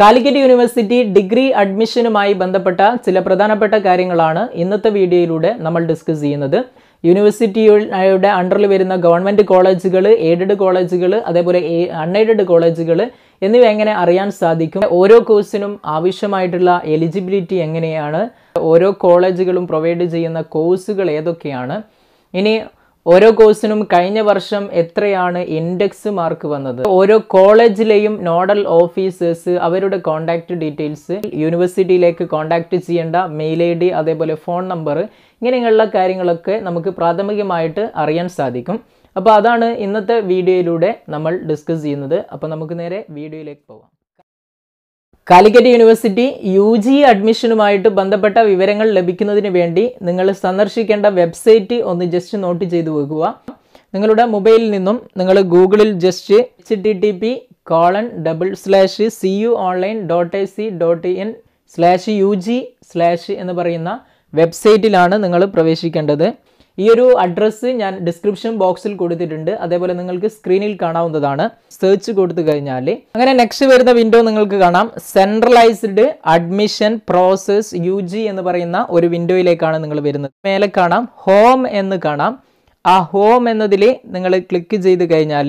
Calicut university degree അഡ്മിഷനുമായി ബന്ധപ്പെട്ട ചില പ്രധാനപ്പെട്ട കാര്യങ്ങളാണ് ഇന്നത്തെ വീഡിയോയിലൂടെ നമ്മൾ ഡിസ്കസ് ചെയ്യുന്നത് യൂണിവേഴ്സിറ്റിയുടെ അണ്ടറിൽ വരുന്ന ഗവൺമെൻറ് കോളേജുകൾ എയ്ഡഡ് കോളേജുകൾ അതേപോലെ അൺഎയ്ഡഡ് കോളേജുകൾ എന്നിവ എങ്ങനെ അറിയാൻ സാധിക്കും ഓരോ കോഴ്സിനും ആവശ്യമായിട്ടുള്ള എലിജിബിലിറ്റി എങ്ങനെയാണ് ഓരോ കോളേജുകളും പ്രൊവൈഡ് ചെയ്യുന്ന കോഴ്സുകൾ ഏതൊക്കെയാണ് ഇനി ഓരോ കോഴ്സിനും കഴിഞ്ഞ വർഷം എത്രയാണ് ഇൻഡെക്സ് മാർക്ക് വന്നത് ഓരോ കോളേജിലെയും നോഡൽ ഓഫീസേഴ്സ് അവരുടെ കോൺടാക്റ്റ് ഡീറ്റെയിൽസ് യൂണിവേഴ്സിറ്റിയിലേക്ക് കോണ്ടാക്ട് ചെയ്യേണ്ട മെയിൽ ഐ ഡി അതേപോലെ ഫോൺ നമ്പർ ഇങ്ങനെയുള്ള കാര്യങ്ങളൊക്കെ നമുക്ക് പ്രാഥമികമായിട്ട് അറിയാൻ സാധിക്കും അപ്പോൾ അതാണ് ഇന്നത്തെ വീഡിയോയിലൂടെ നമ്മൾ ഡിസ്കസ് ചെയ്യുന്നത് അപ്പോൾ നമുക്ക് നേരെ വീഡിയോയിലേക്ക് പോകാം കാലിക്കറ്റ് യൂണിവേഴ്സിറ്റി യു ജി അഡ്മിഷനുമായിട്ട് ബന്ധപ്പെട്ട വിവരങ്ങൾ ലഭിക്കുന്നതിന് വേണ്ടി നിങ്ങൾ സന്ദർശിക്കേണ്ട വെബ്സൈറ്റ് ഒന്ന് ജസ്റ്റ് നോട്ട് ചെയ്തു വെക്കുക നിങ്ങളുടെ മൊബൈലിൽ നിന്നും നിങ്ങൾ ഗൂഗിളിൽ just H T T P colon double slash C U online dot A C dot in slash U G slash എന്ന് പറയുന്ന വെബ്സൈറ്റിലാണ് നിങ്ങൾ പ്രവേശിക്കേണ്ടത് ഈ ഒരു അഡ്രസ്സ് ഞാൻ ഡിസ്ക്രിപ്ഷൻ ബോക്സിൽ കൊടുത്തിട്ടുണ്ട് അതേപോലെ നിങ്ങൾക്ക് സ്ക്രീനിൽ കാണാവുന്നതാണ് സെർച്ച് കൊടുത്തു കഴിഞ്ഞാൽ അങ്ങനെ നെക്സ്റ്റ് വരുന്ന വിൻഡോ നിങ്ങൾക്ക് കാണാം സെൻട്രലൈസ്ഡ് അഡ്മിഷൻ പ്രോസസ് യു എന്ന് പറയുന്ന ഒരു വിൻഡോയിലേക്കാണ് നിങ്ങൾ വരുന്നത് മേലെ കാണാം ഹോം എന്ന് കാണാം ആ ഹോം എന്നതിൽ നിങ്ങൾ ക്ലിക്ക് ചെയ്ത് കഴിഞ്ഞാൽ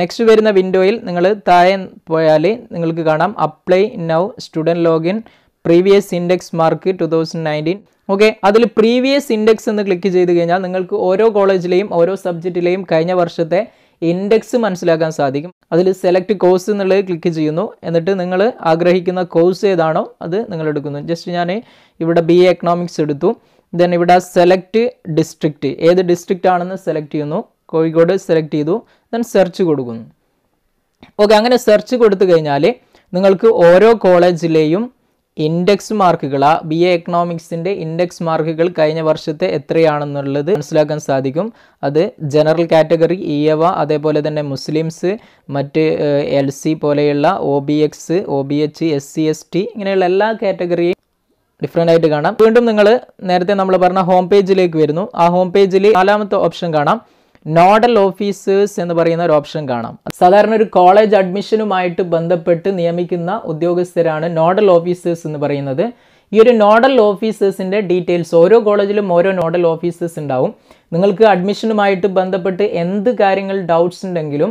നെക്സ്റ്റ് വരുന്ന വിൻഡോയിൽ നിങ്ങൾ താഴെ പോയാൽ നിങ്ങൾക്ക് കാണാം apply now student login previous index mark two thousand nineteen okay അതിൽ പ്രീവിയസ് ഇൻഡെക്സ് എന്ന് ക്ലിക്ക് ചെയ്ത് കഴിഞ്ഞാൽ നിങ്ങൾക്ക് ഓരോ കോളേജിലെയും ഓരോ സബ്ജക്റ്റിലെയും കഴിഞ്ഞ വർഷത്തെ ഇൻഡെക്സ് മനസ്സിലാക്കാൻ സാധിക്കും അതിൽ സെലക്ട് കോഴ്സ് എന്നുള്ളത് ക്ലിക്ക് ചെയ്യുന്നു എന്നിട്ട് നിങ്ങൾ ആഗ്രഹിക്കുന്ന കോഴ്സ് ഏതാണോ അത് നിങ്ങൾ എടുക്കുന്നു ജസ്റ്റ് ഞാൻ ഇവിടെ ബി എ എക്കണോമിക്സ് എടുത്തു ദെൻ ഇവിടെ സെലക്ട് ഡിസ്ട്രിക്റ്റ് ഏത് ഡിസ്ട്രിക്റ്റ് ആണെന്ന് സെലക്ട് ചെയ്യുന്നു കോഴിക്കോട് സെലക്ട് ചെയ്തു ദെൻ സെർച്ച് കൊടുക്കുന്നു ഓക്കെ അങ്ങനെ സെർച്ച് കൊടുത്തു കഴിഞ്ഞാൽ നിങ്ങൾക്ക് ഓരോ കോളേജിലെയും ഇൻഡെക്സ് മാർക്കുകൾ ആ ബി എ എക്കണോമിക്സിൻ്റെ ഇൻഡെക്സ് മാർക്കുകൾ കഴിഞ്ഞ വർഷത്തെ എത്രയാണെന്നുള്ളത് മനസ്സിലാക്കാൻ സാധിക്കും അത് ജനറൽ കാറ്റഗറി ഇയവ അതേപോലെ തന്നെ മുസ്ലിംസ് മറ്റ് എൽ സി പോലെയുള്ള O B X O B H S C S T ഇങ്ങനെയുള്ള എല്ലാ കാറ്റഗറിയും ഡിഫറെൻ്റ് ആയിട്ട് കാണാം വീണ്ടും നിങ്ങൾ നേരത്തെ നമ്മൾ പറഞ്ഞ ഹോം പേജിലേക്ക് വരുന്നു ആ ഹോം പേജിൽ നാലാമത്തെ ഓപ്ഷൻ കാണാം നോഡൽ ഓഫീസേഴ്സ് എന്ന് പറയുന്ന ഒരു ഓപ്ഷൻ കാണാം സാധാരണ ഒരു കോളേജ് അഡ്മിഷനുമായിട്ട് ബന്ധപ്പെട്ട് നിയമിക്കുന്ന ഉദ്യോഗസ്ഥരാണ് നോഡൽ ഓഫീസേഴ്സ് എന്ന് പറയുന്നത് ഈ ഒരു നോഡൽ ഓഫീസേഴ്സിൻ്റെ ഡീറ്റെയിൽസ് ഓരോ കോളേജിലും ഓരോ നോഡൽ ഓഫീസേഴ്സ് ഉണ്ടാവും നിങ്ങൾക്ക് അഡ്മിഷനുമായിട്ട് ബന്ധപ്പെട്ട് എന്ത് കാര്യങ്ങൾ ഡൗട്ട്സ് ഉണ്ടെങ്കിലും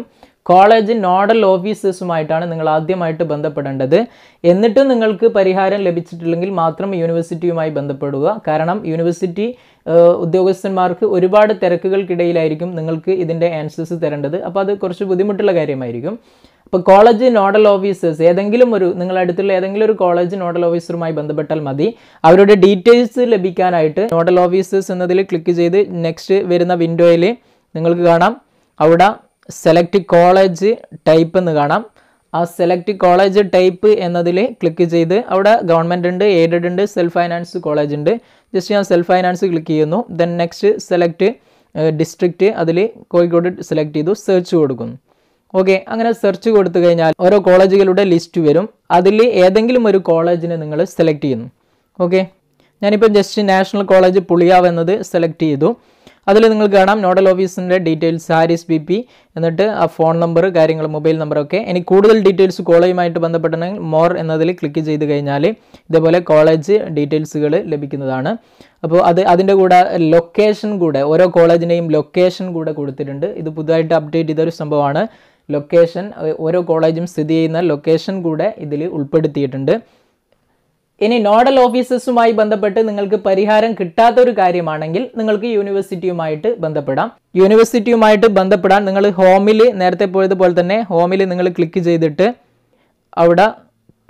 കോളേജ് നോഡൽ ഓഫീസേഴ്സുമായിട്ടാണ് നിങ്ങൾ ആദ്യമായിട്ട് ബന്ധപ്പെടേണ്ടത് എന്നിട്ടും നിങ്ങൾക്ക് പരിഹാരം ലഭിച്ചിട്ടില്ലെങ്കിൽ മാത്രം യൂണിവേഴ്സിറ്റിയുമായി ബന്ധപ്പെടുക കാരണം യൂണിവേഴ്സിറ്റി ഉദ്യോഗസ്ഥന്മാർക്ക് ഒരുപാട് തിരക്കുകൾക്കിടയിലായിരിക്കും നിങ്ങൾക്ക് ഇതിൻ്റെ ആൻസേഴ്സ് തരേണ്ടത് അപ്പോൾ അത് കുറച്ച് ബുദ്ധിമുട്ടുള്ള കാര്യമായിരിക്കും അപ്പോൾ കോളേജ് നോഡൽ ഓഫീസേഴ്സ് ഏതെങ്കിലും ഒരു നിങ്ങളുടെ അടുത്തുള്ള ഏതെങ്കിലും ഒരു കോളേജ് നോഡൽ ഓഫീസറുമായി ബന്ധപ്പെട്ടാൽ മതി അവരുടെ ഡീറ്റെയിൽസ് ലഭിക്കാനായിട്ട് നോഡൽ ഓഫീസേഴ്സ് എന്നതിൽ ക്ലിക്ക് ചെയ്ത് നെക്സ്റ്റ് വരുന്ന വിൻഡോയിൽ നിങ്ങൾക്ക് കാണാം അവിടെ സെലക്ട് കോളേജ് ടൈപ്പ് എന്ന് കാണാം ആ സെലക്ട് കോളേജ് ടൈപ്പ് എന്നതിൽ ക്ലിക്ക് ചെയ്ത് അവിടെ ഗവൺമെൻറ് ഉണ്ട് എയ്ഡഡ് ഉണ്ട് സെൽഫ് ഫൈനാൻസ് കോളേജ് ഉണ്ട് ജസ്റ്റ് ഞാൻ സെൽഫ് ഫൈനാൻസ് ക്ലിക്ക് ചെയ്യുന്നു ദെൻ നെക്സ്റ്റ് സെലക്ട് ഡിസ്ട്രിക്റ്റ് അതിൽ കോഴിക്കോട് സെലക്ട് ചെയ്തു സെർച്ച് കൊടുക്കുന്നു ഓക്കെ അങ്ങനെ സെർച്ച് കൊടുത്തു കഴിഞ്ഞാൽ ഓരോ കോളേജുകളുടെ ലിസ്റ്റ് വരും അതിൽ ഏതെങ്കിലും ഒരു കോളേജിനെ നിങ്ങൾ സെലക്ട് ചെയ്യുന്നു ഓക്കെ ഞാനിപ്പോൾ ജസ്റ്റ് നാഷണൽ കോളേജ് പുളിയാവ് എന്നത് സെലക്ട് ചെയ്തു അതിൽ നിങ്ങൾക്ക് കാണാം നോഡൽ ഓഫീസിൻ്റെ ഡീറ്റെയിൽസ് ഹാരിസ് ബി പി എന്നിട്ട് ആ ഫോൺ നമ്പർ കാര്യങ്ങൾ മൊബൈൽ നമ്പറൊക്കെ ഇനി കൂടുതൽ ഡീറ്റെയിൽസ് കോളേജുമായിട്ട് ബന്ധപ്പെട്ടെങ്കിൽ മോർ എന്നതിൽ ക്ലിക്ക് ചെയ്ത് കഴിഞ്ഞാൽ ഇതേപോലെ കോളേജ് ഡീറ്റെയിൽസുകൾ ലഭിക്കുന്നതാണ് അപ്പോൾ അത് അതിൻ്റെ കൂടെ ലൊക്കേഷൻ കൂടെ ഓരോ കോളേജിൻ്റെയും ലൊക്കേഷൻ കൂടെ കൊടുത്തിട്ടുണ്ട് ഇത് പുതുതായിട്ട് അപ്ഡേറ്റ് ചെയ്തൊരു സംഭവമാണ് ലൊക്കേഷൻ ഓരോ കോളേജും സ്ഥിതി ചെയ്യുന്ന ലൊക്കേഷൻ കൂടെ ഇതിൽ ഉൾപ്പെടുത്തിയിട്ടുണ്ട് ഇനി നോഡൽ ഓഫീസസുമായി ബന്ധപ്പെട്ട് നിങ്ങൾക്ക് പരിഹാരം കിട്ടാത്ത ഒരു കാര്യമാണെങ്കിൽ നിങ്ങൾക്ക് യൂണിവേഴ്സിറ്റിയുമായിട്ട് ബന്ധപ്പെടാം യൂണിവേഴ്സിറ്റിയുമായിട്ട് ബന്ധപ്പെടാൻ നിങ്ങൾ ഹോമിൽ നേരത്തെ പോയതുപോലെ തന്നെ ഹോമിൽ നിങ്ങൾ ക്ലിക്ക് ചെയ്തിട്ട് അവിടെ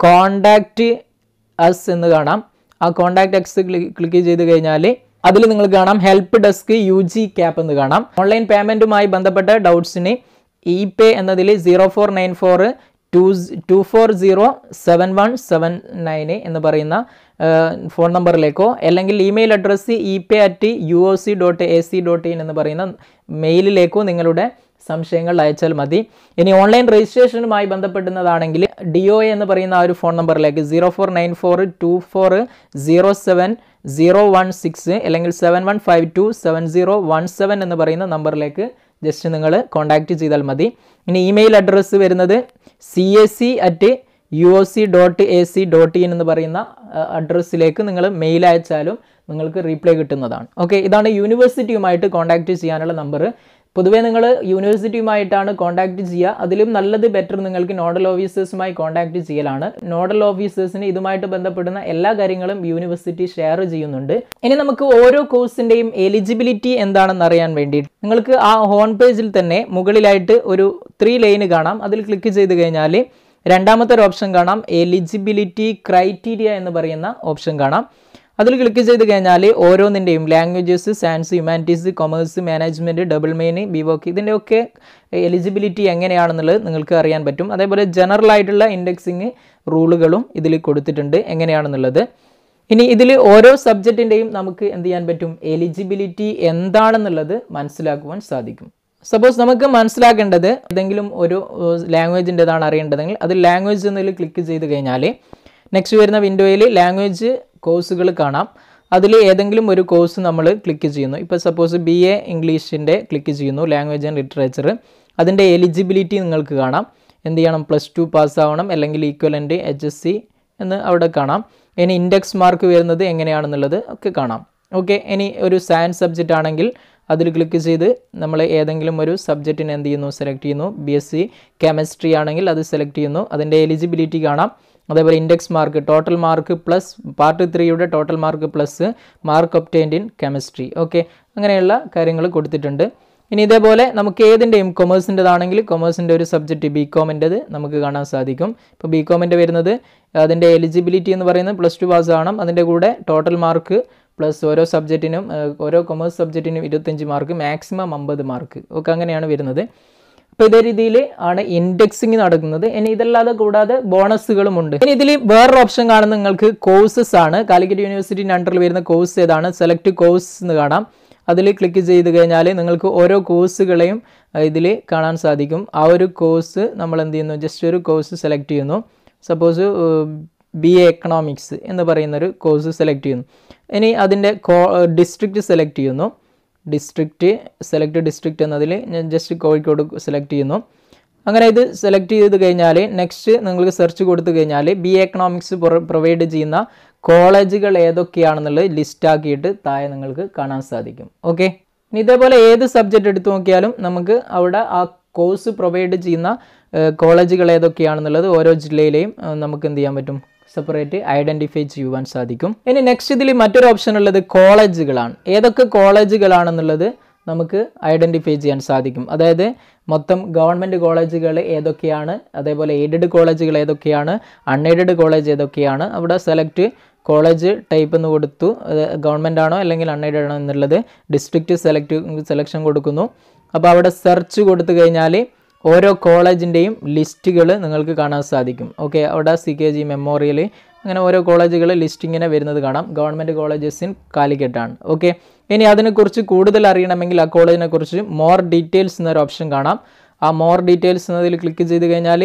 കോണ്ടാക്ട് അസ് എന്ന് കാണാം ആ കോണ്ടാക്ട് അക്സ് ക്ലിക്ക് ചെയ്ത് കഴിഞ്ഞാൽ അതിൽ നിങ്ങൾ കാണാം help desk U G cap എന്ന് കാണാം ഓൺലൈൻ പേയ്മെൻറ്റുമായി ബന്ധപ്പെട്ട ഡൗട്ട്സിന് ഇ പേ എന്നതിൽ zero four nine four two four zero seven one seven nine എന്ന് പറയുന്ന ഫോൺ നമ്പറിലേക്കോ അല്ലെങ്കിൽ email address e pay at U O C dot A C dot in എന്ന് പറയുന്ന മെയിലിലേക്കോ നിങ്ങളുടെ സംശയങ്ങൾ അയച്ചാൽ മതി ഇനി ഓൺലൈൻ രജിസ്ട്രേഷനുമായി ബന്ധപ്പെടുന്നതാണെങ്കിൽ ഡി ഒ എന്ന് പറയുന്ന ആ ഒരു ഫോൺ നമ്പറിലേക്ക് zero four nine four two four zero seven zero one six അല്ലെങ്കിൽ seven one five two seven zero one seven എന്ന് പറയുന്ന നമ്പറിലേക്ക് ജസ്റ്റ് നിങ്ങൾ കോൺടാക്റ്റ് ചെയ്താൽ മതി ഇനി ഇമെയിൽ അഡ്രസ്സ് വരുന്നത് C S C at U O C dot A C dot in എന്ന് പറയുന്ന അഡ്രസ്സിലേക്ക് നിങ്ങൾ മെയിൽ അയച്ചാലും നിങ്ങൾക്ക് റീപ്ലൈ കിട്ടുന്നതാണ് ഓക്കെ ഇതാണ് യൂണിവേഴ്സിറ്റിയുമായിട്ട് കോൺടാക്റ്റ് ചെയ്യാനുള്ള നമ്പർ പൊതുവേ നിങ്ങൾ യൂണിവേഴ്സിറ്റിയുമായിട്ടാണ് കോൺടാക്ട് ചെയ്യുക അതിലും നല്ലത് ബെറ്റർ നിങ്ങൾക്ക് നോഡൽ ഓഫീസേഴ്സുമായി കോൺടാക്ട് ചെയ്യലാണ് നോഡൽ ഓഫീസേഴ്സിന് ഇതുമായിട്ട് ബന്ധപ്പെടുന്ന എല്ലാ കാര്യങ്ങളും യൂണിവേഴ്സിറ്റി ഷെയർ ചെയ്യുന്നുണ്ട് ഇനി നമുക്ക് ഓരോ കോഴ്സിൻ്റെയും എലിജിബിലിറ്റി എന്താണെന്ന് അറിയാൻ വേണ്ടി നിങ്ങൾക്ക് ആ ഹോം പേജിൽ തന്നെ മുകളിലായിട്ട് ഒരു ത്രീ ലൈന് കാണാം അതിൽ ക്ലിക്ക് ചെയ്ത് കഴിഞ്ഞാൽ രണ്ടാമത്തെ ഒരു ഓപ്ഷൻ കാണാം എലിജിബിലിറ്റി ക്രൈറ്റീരിയ എന്ന് പറയുന്ന ഓപ്ഷൻ കാണാം അതിൽ ക്ലിക്ക് ചെയ്ത് കഴിഞ്ഞാൽ ഓരോന്നിൻ്റെയും languages science humanities commerce management double main B Voc ഇതിൻ്റെയൊക്കെ എലിജിബിലിറ്റി എങ്ങനെയാണെന്നുള്ളത് നിങ്ങൾക്ക് അറിയാൻ പറ്റും അതേപോലെ ജനറൽ ആയിട്ടുള്ള ഇൻഡെക്സിങ് റൂളുകളും ഇതിൽ കൊടുത്തിട്ടുണ്ട് എങ്ങനെയാണെന്നുള്ളത് ഇനി ഇതിൽ ഓരോ സബ്ജക്റ്റിൻ്റെയും നമുക്ക് എന്ത് ചെയ്യാൻ പറ്റും എലിജിബിലിറ്റി എന്താണെന്നുള്ളത് മനസ്സിലാക്കുവാൻ സാധിക്കും സപ്പോസ് നമുക്ക് മനസ്സിലാക്കേണ്ടത് ഏതെങ്കിലും ഒരു ലാംഗ്വേജിൻ്റെതാണ് അറിയേണ്ടതെങ്കിൽ അത് ലാംഗ്വേജ് എന്നതിൽ ക്ലിക്ക് ചെയ്ത് കഴിഞ്ഞാൽ നെക്സ്റ്റ് വരുന്ന വിൻഡോയിൽ ലാംഗ്വേജ് കോഴ്സുകൾ കാണാം അതിൽ ഏതെങ്കിലും ഒരു കോഴ്സ് നമ്മൾ ക്ലിക്ക് ചെയ്യുന്നു ഇപ്പോൾ സപ്പോസ് ബി എ ഇംഗ്ലീഷിൻ്റെ ക്ലിക്ക് ചെയ്യുന്നു ലാംഗ്വേജ് ആൻഡ് ലിറ്ററേച്ചർ അതിൻ്റെ എലിജിബിലിറ്റി നിങ്ങൾക്ക് കാണാം എന്ത് ചെയ്യണം പ്ലസ് ടു പാസ്സാവണം അല്ലെങ്കിൽ ഈക്വലൻ്റ് എച്ച് എസ് സി എന്ന് അവിടെ കാണാം ഇനി ഇൻഡെക്സ് മാർക്ക് വരുന്നത് എങ്ങനെയാണെന്നുള്ളത് ഒക്കെ കാണാം ഓക്കെ ഇനി ഒരു സയൻസ് സബ്ജക്റ്റ് ആണെങ്കിൽ അതിൽ ക്ലിക്ക് ചെയ്ത് നമ്മൾ ഏതെങ്കിലും ഒരു സബ്ജക്റ്റിന് എന്ത് ചെയ്യുന്നു സെലക്ട് ചെയ്യുന്നു ബി എസ് സി കെമിസ്ട്രി ആണെങ്കിൽ അത് സെലക്ട് ചെയ്യുന്നു അതിൻ്റെ എലിജിബിലിറ്റി കാണാം അതേപോലെ index mark total mark plus part ത്രീയുടെ total mark plus mark obtained in chemistry okay അങ്ങനെയുള്ള കാര്യങ്ങൾ കൊടുത്തിട്ടുണ്ട് ഇനി ഇതേപോലെ നമുക്ക് ഏതിൻ്റെയും കൊമേഴ്സിൻ്റെതാണെങ്കിൽ കൊമേഴ്സിൻ്റെ ഒരു സബ്ജക്റ്റ് ബി കോമിൻ്റെത് നമുക്ക് കാണാൻ സാധിക്കും ഇപ്പോൾ ബി കോമിൻ്റെ വരുന്നത് അതിൻ്റെ എലിജിബിലിറ്റി എന്ന് പറയുന്നത് പ്ലസ് ടു പാസ് ആവണം അതിൻ്റെ കൂടെ ടോട്ടൽ മാർക്ക് പ്ലസ് ഓരോ സബ്ജക്റ്റിനും ഓരോ കൊമേഴ്സ് സബ്ജക്റ്റിനും ഇരുപത്തഞ്ച് മാർക്ക് മാക്സിമം അമ്പത് മാർക്ക് ഒക്കെ അങ്ങനെയാണ് വരുന്നത് അപ്പോൾ ഇതേ രീതിയിൽ ആണ് ഇൻഡെക്സിങ് നടക്കുന്നത് ഇനി ഇതല്ലാതെ കൂടാതെ ബോണസുകളും ഉണ്ട് ഇനി ഇതിൽ വേറൊരു ഓപ്ഷൻ കാണുന്ന നിങ്ങൾക്ക് കോഴ്സസ് ആണ് കാലിക്കറ്റ് യൂണിവേഴ്സിറ്റി അണ്ടറിൽ വരുന്ന കോഴ്സ് ഏതാണ് സെലക്ട് കോഴ്സ് എന്ന് കാണാം അതിൽ ക്ലിക്ക് ചെയ്ത് കഴിഞ്ഞാൽ നിങ്ങൾക്ക് ഓരോ കോഴ്സുകളെയും ഇതിൽ കാണാൻ സാധിക്കും ആ ഒരു കോഴ്സ് നമ്മൾ എന്ത് ചെയ്യുന്നു ജസ്റ്റ് ഒരു കോഴ്സ് സെലക്ട് ചെയ്യുന്നു സപ്പോസ് ബി എ എക്കണോമിക്സ് എന്ന് പറയുന്നൊരു കോഴ്സ് സെലക്ട് ചെയ്യുന്നു ഇനി അതിൻ്റെ ഡിസ്ട്രിക്റ്റ് സെലക്ട് ചെയ്യുന്നു ഡിസ്ട്രിക്റ്റ് സെലക്ട് ഡിസ്ട്രിക്റ്റ് എന്നതിൽ ഞാൻ ജസ്റ്റ് കോഴിക്കോട് സെലക്ട് ചെയ്യുന്നു അങ്ങനെ ഇത് സെലക്ട് ചെയ്ത് കഴിഞ്ഞാൽ നെക്സ്റ്റ് നിങ്ങൾക്ക് സെർച്ച് കൊടുത്തു കഴിഞ്ഞാൽ ബി എക്കണോമിക്സ് പ്രൊവൈഡ് ചെയ്യുന്ന കോളേജുകൾ ഏതൊക്കെയാണെന്നുള്ളത് ലിസ്റ്റാക്കിയിട്ട് താഴെ നിങ്ങൾക്ക് കാണാൻ സാധിക്കും ഓക്കെ ഇനി ഇതേപോലെ ഏത് സബ്ജക്റ്റ് എടുത്തു നോക്കിയാലും നമുക്ക് അവിടെ ആ കോഴ്സ് പ്രൊവൈഡ് ചെയ്യുന്ന കോളേജുകൾ ഏതൊക്കെയാണെന്നുള്ളത് ഓരോ ജില്ലയിലെയും നമുക്ക് എന്ത് ചെയ്യാൻ പറ്റും സെപ്പറേറ്റ് ഐഡന്റിഫൈ ചെയ്യുവാൻ സാധിക്കും ഇനി നെക്സ്റ്റ് ഇതിൽ മറ്റൊരു ഓപ്ഷൻ ഉള്ളത് കോളേജുകളാണ് ഏതൊക്കെ കോളേജുകളാണെന്നുള്ളത് നമുക്ക് ഐഡൻറ്റിഫൈ ചെയ്യാൻ സാധിക്കും അതായത് മൊത്തം ഗവൺമെൻറ് കോളേജുകൾ ഏതൊക്കെയാണ് അതേപോലെ എയ്ഡഡ് കോളേജുകൾ ഏതൊക്കെയാണ് അൺഎയ്ഡഡ് കോളേജ് ഏതൊക്കെയാണ് അവിടെ സെലക്ട് കോളേജ് ടൈപ്പ് എന്ന് കൊടുത്തു ഗവൺമെൻറ് ആണോ അല്ലെങ്കിൽ അൺഎയ്ഡഡ് ആണോ എന്നുള്ളത് ഡിസ്ട്രിക്റ്റ് സെലക്ട് സെലക്ഷൻ കൊടുക്കുന്നു അപ്പോൾ അവിടെ സെർച്ച് കൊടുത്തു കഴിഞ്ഞാൽ ഓരോ കോളേജിൻ്റെയും ലിസ്റ്റുകൾ നിങ്ങൾക്ക് കാണാൻ സാധിക്കും ഓക്കെ അവിടെ സി കെ ജി മെമ്മോറിയൽ അങ്ങനെ ഓരോ കോളേജുകൾ ലിസ്റ്റിങ്ങനെ വരുന്നത് കാണാം ഗവൺമെൻറ് കോളേജസ് ഇൻ കാലിക്കറ്റാണ് ഓക്കെ ഇനി അതിനെക്കുറിച്ച് കൂടുതൽ അറിയണമെങ്കിൽ ആ കോളേജിനെക്കുറിച്ച് മോർ ഡീറ്റെയിൽസ് എന്നൊരു ഓപ്ഷൻ കാണാം ആ മോർ ഡീറ്റെയിൽസ് എന്നതിൽ ക്ലിക്ക് ചെയ്ത് കഴിഞ്ഞാൽ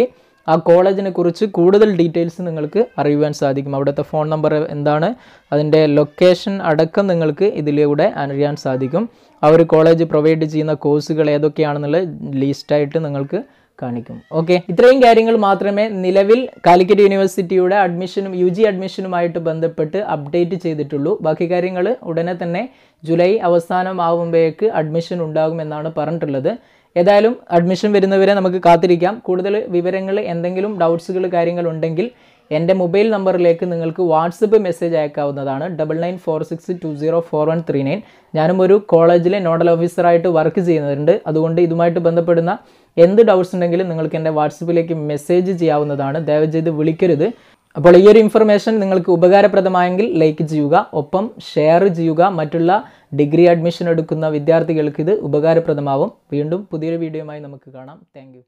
ആ കോളേജിനെ കുറിച്ച് കൂടുതൽ ഡീറ്റെയിൽസ് നിങ്ങൾക്ക് അറിയുവാൻ സാധിക്കും അവിടുത്തെ ഫോൺ നമ്പർ എന്താണ് അതിൻ്റെ ലൊക്കേഷൻ അടക്കം നിങ്ങൾക്ക് ഇതിലൂടെ അറിയാൻ സാധിക്കും ആ ഒരു കോളേജ് പ്രൊവൈഡ് ചെയ്യുന്ന കോഴ്സുകൾ ഏതൊക്കെയാണെന്നുള്ള ലീസ്റ്റായിട്ട് നിങ്ങൾക്ക് കാണിക്കും ഓക്കെ ഇത്രയും കാര്യങ്ങൾ മാത്രമേ നിലവിൽ കാലിക്കറ്റ് യൂണിവേഴ്സിറ്റിയുടെ അഡ്മിഷനും യു ജി അഡ്മിഷനുമായിട്ട് ബന്ധപ്പെട്ട് അപ്ഡേറ്റ് ചെയ്തിട്ടുള്ളൂ ബാക്കി കാര്യങ്ങൾ ഉടനെ തന്നെ ജൂലൈ അവസാനമാവുമ്പോഴേക്ക് അഡ്മിഷൻ ഉണ്ടാകുമെന്നാണ് പറഞ്ഞിട്ടുള്ളത് ഏതായാലും അഡ്മിഷൻ വരുന്നവരെ നമുക്ക് കാത്തിരിക്കാം കൂടുതൽ വിവരങ്ങൾ എന്തെങ്കിലും ഡൗട്ട്സുകൾ കാര്യങ്ങൾ ഉണ്ടെങ്കിൽ എൻ്റെ മൊബൈൽ നമ്പറിലേക്ക് നിങ്ങൾക്ക് വാട്സപ്പ് മെസ്സേജ് അയക്കാവുന്നതാണ് double nine four six two zero four one three nine ഞാനും ഒരു കോളേജിലെ നോഡൽ ഓഫീസറായിട്ട് വർക്ക് ചെയ്യുന്നുണ്ട് അതുകൊണ്ട് ഇതുമായിട്ട് ബന്ധപ്പെടുന്ന എന്ത് ഡൗട്ട്സ് ഉണ്ടെങ്കിലും നിങ്ങൾക്ക് എൻ്റെ വാട്സപ്പിലേക്ക് മെസ്സേജ് ചെയ്യാവുന്നതാണ് ദയവ് ചെയ്ത് വിളിക്കരുത് അപ്പോൾ ഈ ഒരു ഇൻഫർമേഷൻ നിങ്ങൾക്ക് ഉപകാരപ്രദമായെങ്കിൽ ലൈക്ക് ചെയ്യുക ഒപ്പം ഷെയർ ചെയ്യുക മറ്റുള്ള ഡിഗ്രി അഡ്മിഷൻ എടുക്കുന്ന വിദ്യാർത്ഥികൾക്ക് ഇത് ഉപകാരപ്രദമാവും വീണ്ടും പുതിയൊരു വീഡിയോയുമായി നമുക്ക് കാണാം താങ്ക്